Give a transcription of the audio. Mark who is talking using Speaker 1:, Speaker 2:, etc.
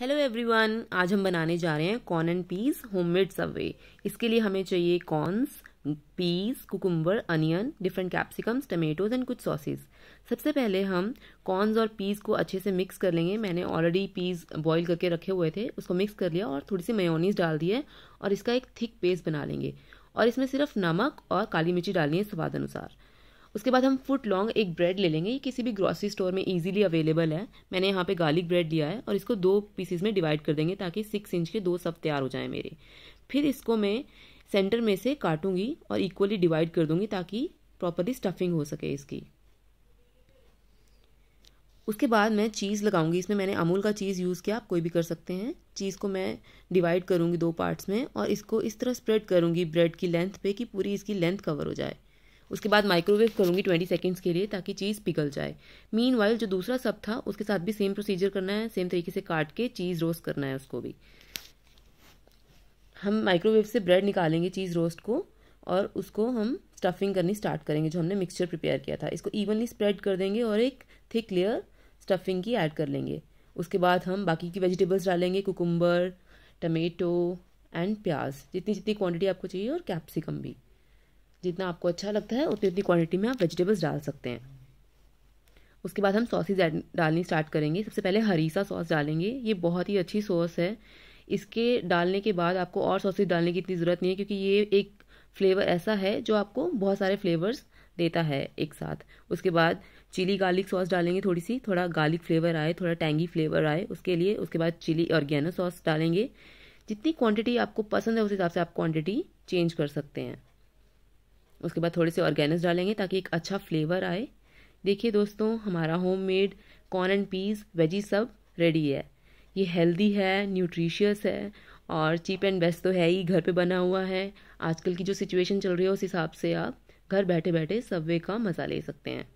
Speaker 1: hello everyone आज हम बनाने जा रहे हैं corn and peas homemade subway इसके लिए हमें चाहिए corns peas cucumber onion different capsicums tomatoes and कुछ सॉसेस सबसे पहले हम कॉर्न्स और पीस को अच्छे से मिक्स कर लेंगे मैंने ऑलरेडी पीस बॉईल करके रखे हुए थे उसको मिक्स कर लिया और थोड़ी सी मेयोनीज डाल दी है और इसका एक थिक पेस्ट बना लेंगे और इसमें सिर्फ नमक और काली मिर्ची डालनी है स्वाद अनुसार उसके बाद हम फुट लॉन्ग एक ब्रेड ले लेंगे ये किसी भी ग्रॉसरी स्टोर में ईजिली अवेलेबल है मैंने यहाँ पे गार्लिक ब्रेड लिया है और इसको दो पीसेज में डिवाइड कर देंगे ताकि सिक्स इंच के दो सब तैयार हो जाएं मेरे फिर इसको मैं सेंटर में से काटूंगी और इक्वली डिवाइड कर दूंगी ताकि प्रॉपरली स्टफिंग हो सके इसकी उसके बाद मैं चीज़ लगाऊंगी इसमें मैंने अमूल का चीज़ यूज़ किया आप कोई भी कर सकते हैं चीज़ को मैं डिवाइड करूंगी दो पार्ट्स में और इसको इस तरह स्प्रेड करूंगी ब्रेड की लेंथ पे कि पूरी इसकी लेंथ कवर हो जाए उसके बाद माइक्रोवेव करूँगी ट्वेंटी सेकेंड्स के लिए ताकि चीज़ पिघल जाए मीन जो दूसरा सब था उसके साथ भी सेम प्रोसीजर करना है सेम तरीके से काट के चीज़ रोस्ट करना है उसको भी हम माइक्रोवेव से ब्रेड निकालेंगे चीज़ रोस्ट को और उसको हम स्टफिंग करनी स्टार्ट करेंगे जो हमने मिक्सचर प्रिपेयर किया था इसको इवनली स्प्रेड कर देंगे और एक थिक लेयर स्टफिंग की ऐड कर लेंगे उसके बाद हम बाकी की वेजिटेबल्स डालेंगे कुकुम्बर टमेटो एंड प्याज जितनी जितनी क्वांटिटी आपको चाहिए और कैप्सिकम भी जितना आपको अच्छा लगता है उतनी उतनी क्वांटिटी में आप वेजिटेबल्स डाल सकते हैं उसके बाद हम सॉसेज डालनी स्टार्ट करेंगे सबसे पहले हरीसा सॉस डालेंगे ये बहुत ही अच्छी सॉस है इसके डालने के बाद आपको और सॉसेज डालने की इतनी ज़रूरत नहीं है क्योंकि ये एक फ्लेवर ऐसा है जो आपको बहुत सारे फ्लेवर्स देता है एक साथ उसके बाद चिली गार्लिक सॉस डालेंगे थोड़ी सी थोड़ा गार्लिक फ्लेवर आए थोड़ा टैंगी फ्लेवर आए उसके लिए उसके बाद चिली ऑर्गेनो सॉस डालेंगे जितनी क्वांटिटी आपको पसंद है उस हिसाब से आप क्वांटिटी चेंज कर सकते हैं उसके बाद थोड़े से ऑर्गेनिक्स डालेंगे ताकि एक अच्छा फ्लेवर आए देखिए दोस्तों हमारा homemade corn and peas veggie sub ready है ये हेल्दी है न्यूट्रिशियस है और चीप एंड बेस्ट तो है ही घर पे बना हुआ है आजकल की जो सिचुएशन चल रही है उस हिसाब से आप घर बैठे बैठे सब्वे का मज़ा ले सकते हैं